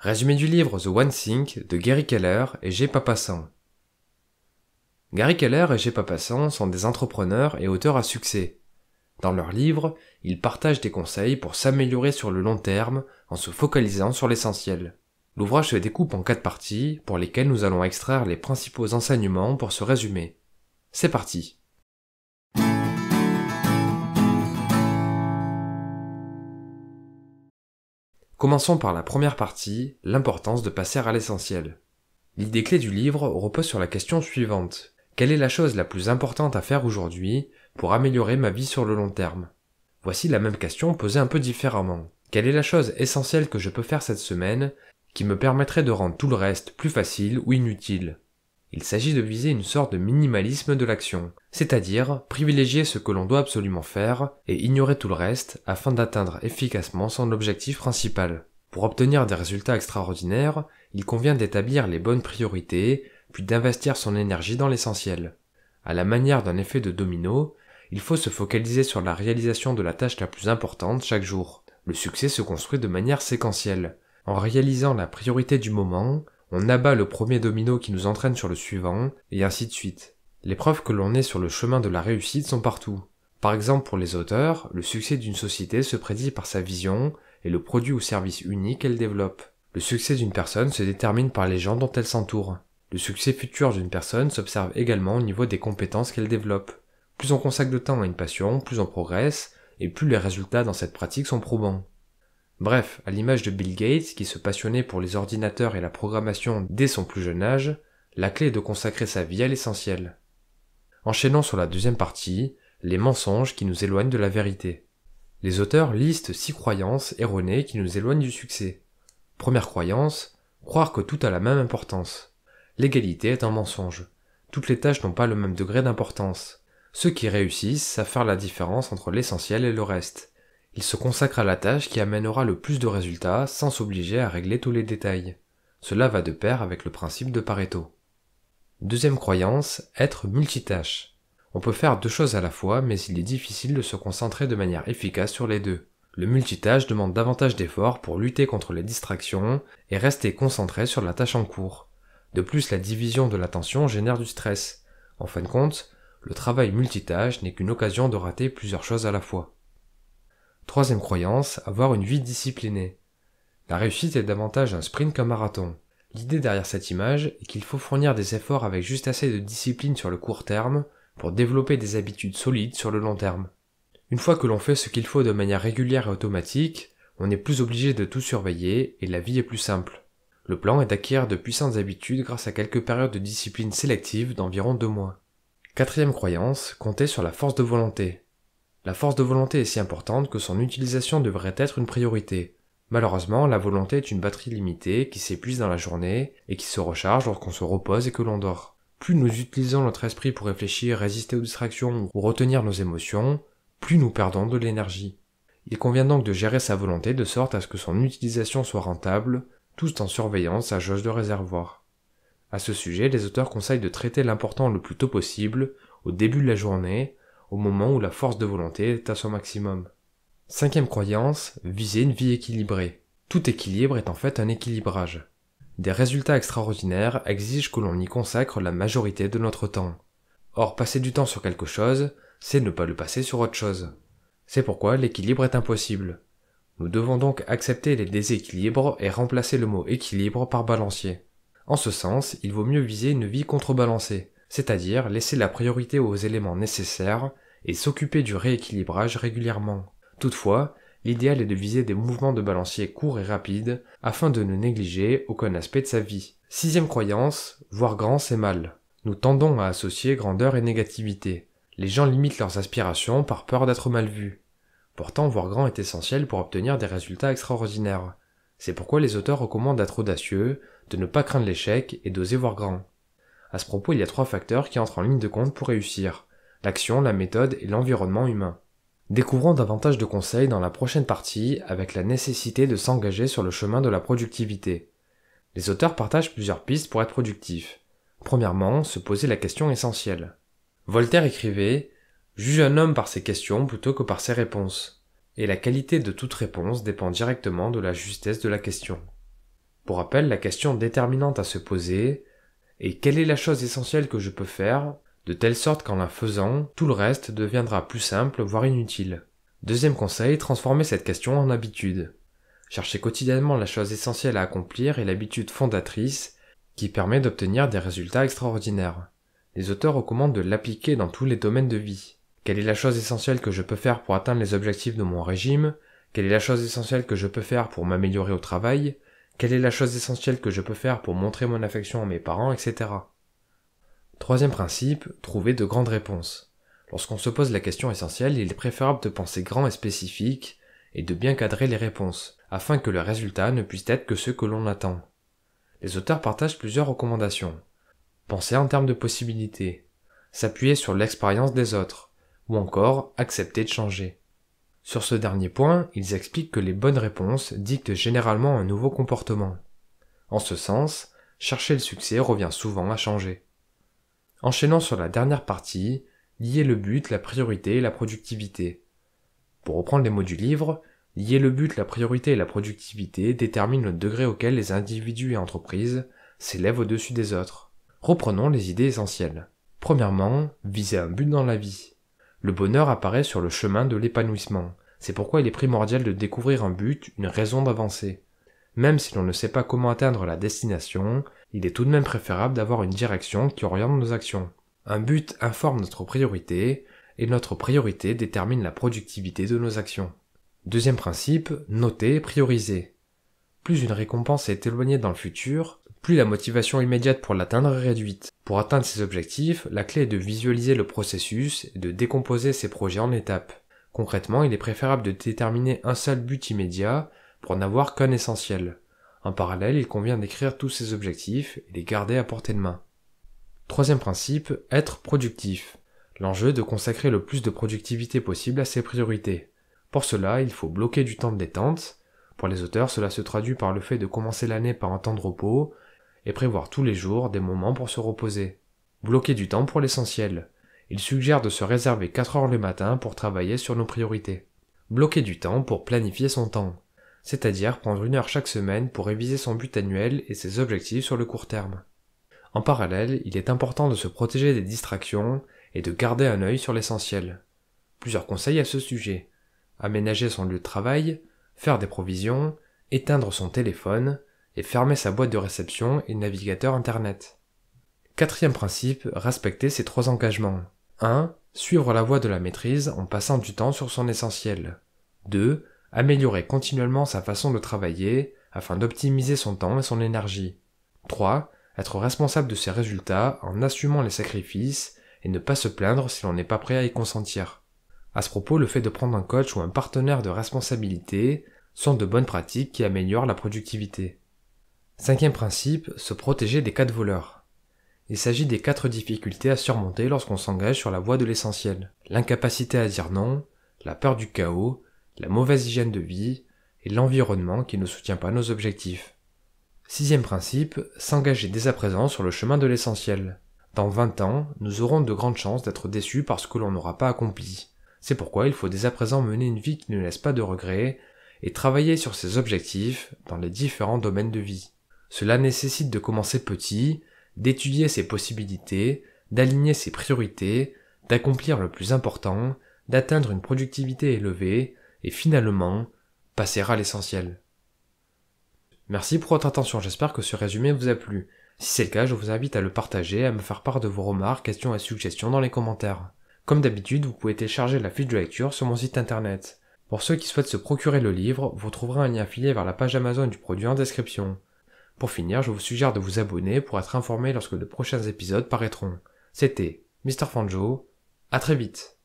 Résumé du livre The One Thing de Gary Keller et G. Papasan Gary Keller et G. Papasan sont des entrepreneurs et auteurs à succès. Dans leurs livre, ils partagent des conseils pour s'améliorer sur le long terme en se focalisant sur l'essentiel. L'ouvrage se découpe en quatre parties pour lesquelles nous allons extraire les principaux enseignements pour ce résumer. C'est parti. Commençons par la première partie, l'importance de passer à l'essentiel. L'idée clé du livre repose sur la question suivante. Quelle est la chose la plus importante à faire aujourd'hui pour améliorer ma vie sur le long terme Voici la même question posée un peu différemment. Quelle est la chose essentielle que je peux faire cette semaine qui me permettrait de rendre tout le reste plus facile ou inutile il s'agit de viser une sorte de minimalisme de l'action, c'est-à-dire privilégier ce que l'on doit absolument faire et ignorer tout le reste afin d'atteindre efficacement son objectif principal. Pour obtenir des résultats extraordinaires, il convient d'établir les bonnes priorités, puis d'investir son énergie dans l'essentiel. À la manière d'un effet de domino, il faut se focaliser sur la réalisation de la tâche la plus importante chaque jour. Le succès se construit de manière séquentielle, en réalisant la priorité du moment, on abat le premier domino qui nous entraîne sur le suivant, et ainsi de suite. Les preuves que l'on est sur le chemin de la réussite sont partout. Par exemple, pour les auteurs, le succès d'une société se prédit par sa vision et le produit ou service unique qu'elle développe. Le succès d'une personne se détermine par les gens dont elle s'entoure. Le succès futur d'une personne s'observe également au niveau des compétences qu'elle développe. Plus on consacre de temps à une passion, plus on progresse, et plus les résultats dans cette pratique sont probants. Bref, à l'image de Bill Gates, qui se passionnait pour les ordinateurs et la programmation dès son plus jeune âge, la clé est de consacrer sa vie à l'essentiel. Enchaînons sur la deuxième partie, les mensonges qui nous éloignent de la vérité. Les auteurs listent six croyances erronées qui nous éloignent du succès. Première croyance, croire que tout a la même importance. L'égalité est un mensonge. Toutes les tâches n'ont pas le même degré d'importance. Ceux qui réussissent savent faire la différence entre l'essentiel et le reste. Il se consacre à la tâche qui amènera le plus de résultats sans s'obliger à régler tous les détails. Cela va de pair avec le principe de Pareto. Deuxième croyance, être multitâche. On peut faire deux choses à la fois, mais il est difficile de se concentrer de manière efficace sur les deux. Le multitâche demande davantage d'efforts pour lutter contre les distractions et rester concentré sur la tâche en cours. De plus, la division de l'attention génère du stress. En fin de compte, le travail multitâche n'est qu'une occasion de rater plusieurs choses à la fois. Troisième croyance, avoir une vie disciplinée. La réussite est davantage un sprint qu'un marathon. L'idée derrière cette image est qu'il faut fournir des efforts avec juste assez de discipline sur le court terme pour développer des habitudes solides sur le long terme. Une fois que l'on fait ce qu'il faut de manière régulière et automatique, on n'est plus obligé de tout surveiller et la vie est plus simple. Le plan est d'acquérir de puissantes habitudes grâce à quelques périodes de discipline sélective d'environ deux mois. Quatrième croyance, compter sur la force de volonté. La force de volonté est si importante que son utilisation devrait être une priorité. Malheureusement, la volonté est une batterie limitée qui s'épuise dans la journée et qui se recharge lorsqu'on se repose et que l'on dort. Plus nous utilisons notre esprit pour réfléchir, résister aux distractions ou retenir nos émotions, plus nous perdons de l'énergie. Il convient donc de gérer sa volonté de sorte à ce que son utilisation soit rentable, tout en surveillant sa jauge de réservoir. À ce sujet, les auteurs conseillent de traiter l'important le plus tôt possible, au début de la journée, au moment où la force de volonté est à son maximum. Cinquième croyance, viser une vie équilibrée. Tout équilibre est en fait un équilibrage. Des résultats extraordinaires exigent que l'on y consacre la majorité de notre temps. Or, passer du temps sur quelque chose, c'est ne pas le passer sur autre chose. C'est pourquoi l'équilibre est impossible. Nous devons donc accepter les déséquilibres et remplacer le mot équilibre par balancier. En ce sens, il vaut mieux viser une vie contrebalancée, c'est-à-dire laisser la priorité aux éléments nécessaires et s'occuper du rééquilibrage régulièrement. Toutefois, l'idéal est de viser des mouvements de balancier courts et rapides afin de ne négliger aucun aspect de sa vie. Sixième croyance, voir grand c'est mal. Nous tendons à associer grandeur et négativité. Les gens limitent leurs aspirations par peur d'être mal vus. Pourtant, voir grand est essentiel pour obtenir des résultats extraordinaires. C'est pourquoi les auteurs recommandent d'être audacieux, de ne pas craindre l'échec et d'oser voir grand. À ce propos, il y a trois facteurs qui entrent en ligne de compte pour réussir. L'action, la méthode et l'environnement humain. Découvrons davantage de conseils dans la prochaine partie avec la nécessité de s'engager sur le chemin de la productivité. Les auteurs partagent plusieurs pistes pour être productifs. Premièrement, se poser la question essentielle. Voltaire écrivait Juge un homme par ses questions plutôt que par ses réponses. Et la qualité de toute réponse dépend directement de la justesse de la question. Pour rappel, la question déterminante à se poser et quelle est la chose essentielle que je peux faire, de telle sorte qu'en la faisant, tout le reste deviendra plus simple, voire inutile. Deuxième conseil, transformer cette question en habitude. Cherchez quotidiennement la chose essentielle à accomplir et l'habitude fondatrice qui permet d'obtenir des résultats extraordinaires. Les auteurs recommandent de l'appliquer dans tous les domaines de vie. Quelle est la chose essentielle que je peux faire pour atteindre les objectifs de mon régime Quelle est la chose essentielle que je peux faire pour m'améliorer au travail quelle est la chose essentielle que je peux faire pour montrer mon affection à mes parents, etc. Troisième principe, trouver de grandes réponses. Lorsqu'on se pose la question essentielle, il est préférable de penser grand et spécifique et de bien cadrer les réponses, afin que le résultat ne puisse être que ce que l'on attend. Les auteurs partagent plusieurs recommandations. Penser en termes de possibilités, s'appuyer sur l'expérience des autres, ou encore accepter de changer. Sur ce dernier point, ils expliquent que les bonnes réponses dictent généralement un nouveau comportement. En ce sens, chercher le succès revient souvent à changer. Enchaînant sur la dernière partie, lier le but, la priorité et la productivité. Pour reprendre les mots du livre, lier le but, la priorité et la productivité détermine le degré auquel les individus et entreprises s'élèvent au-dessus des autres. Reprenons les idées essentielles. Premièrement, viser un but dans la vie. Le bonheur apparaît sur le chemin de l'épanouissement. C'est pourquoi il est primordial de découvrir un but, une raison d'avancer. Même si l'on ne sait pas comment atteindre la destination, il est tout de même préférable d'avoir une direction qui oriente nos actions. Un but informe notre priorité, et notre priorité détermine la productivité de nos actions. Deuxième principe, noter et prioriser. Plus une récompense est éloignée dans le futur, plus la motivation immédiate pour l'atteindre est réduite. Pour atteindre ces objectifs, la clé est de visualiser le processus et de décomposer ses projets en étapes. Concrètement, il est préférable de déterminer un seul but immédiat pour n'avoir qu'un essentiel. En parallèle, il convient d'écrire tous ses objectifs et les garder à portée de main. Troisième principe, être productif. L'enjeu est de consacrer le plus de productivité possible à ses priorités. Pour cela, il faut bloquer du temps de détente. Pour les auteurs, cela se traduit par le fait de commencer l'année par un temps de repos, et prévoir tous les jours des moments pour se reposer. Bloquer du temps pour l'essentiel. Il suggère de se réserver 4 heures le matin pour travailler sur nos priorités. Bloquer du temps pour planifier son temps, c'est-à-dire prendre une heure chaque semaine pour réviser son but annuel et ses objectifs sur le court terme. En parallèle, il est important de se protéger des distractions et de garder un œil sur l'essentiel. Plusieurs conseils à ce sujet. Aménager son lieu de travail, faire des provisions, éteindre son téléphone, et fermer sa boîte de réception et navigateur Internet. Quatrième principe, respecter ses trois engagements. 1. Suivre la voie de la maîtrise en passant du temps sur son essentiel. 2. Améliorer continuellement sa façon de travailler afin d'optimiser son temps et son énergie. 3. Être responsable de ses résultats en assumant les sacrifices et ne pas se plaindre si l'on n'est pas prêt à y consentir. À ce propos, le fait de prendre un coach ou un partenaire de responsabilité sont de bonnes pratiques qui améliorent la productivité. Cinquième principe, se protéger des cas de voleurs. Il s'agit des quatre difficultés à surmonter lorsqu'on s'engage sur la voie de l'essentiel. L'incapacité à dire non, la peur du chaos, la mauvaise hygiène de vie et l'environnement qui ne soutient pas nos objectifs. Sixième principe, s'engager dès à présent sur le chemin de l'essentiel. Dans 20 ans, nous aurons de grandes chances d'être déçus par ce que l'on n'aura pas accompli. C'est pourquoi il faut dès à présent mener une vie qui ne laisse pas de regrets et travailler sur ses objectifs dans les différents domaines de vie. Cela nécessite de commencer petit, d'étudier ses possibilités, d'aligner ses priorités, d'accomplir le plus important, d'atteindre une productivité élevée, et finalement, passer à l'essentiel. Merci pour votre attention, j'espère que ce résumé vous a plu. Si c'est le cas, je vous invite à le partager, à me faire part de vos remarques, questions et suggestions dans les commentaires. Comme d'habitude, vous pouvez télécharger la fiche de lecture sur mon site internet. Pour ceux qui souhaitent se procurer le livre, vous trouverez un lien affilié vers la page Amazon du produit en description. Pour finir, je vous suggère de vous abonner pour être informé lorsque de prochains épisodes paraîtront. C'était Mr. Fanjo, à très vite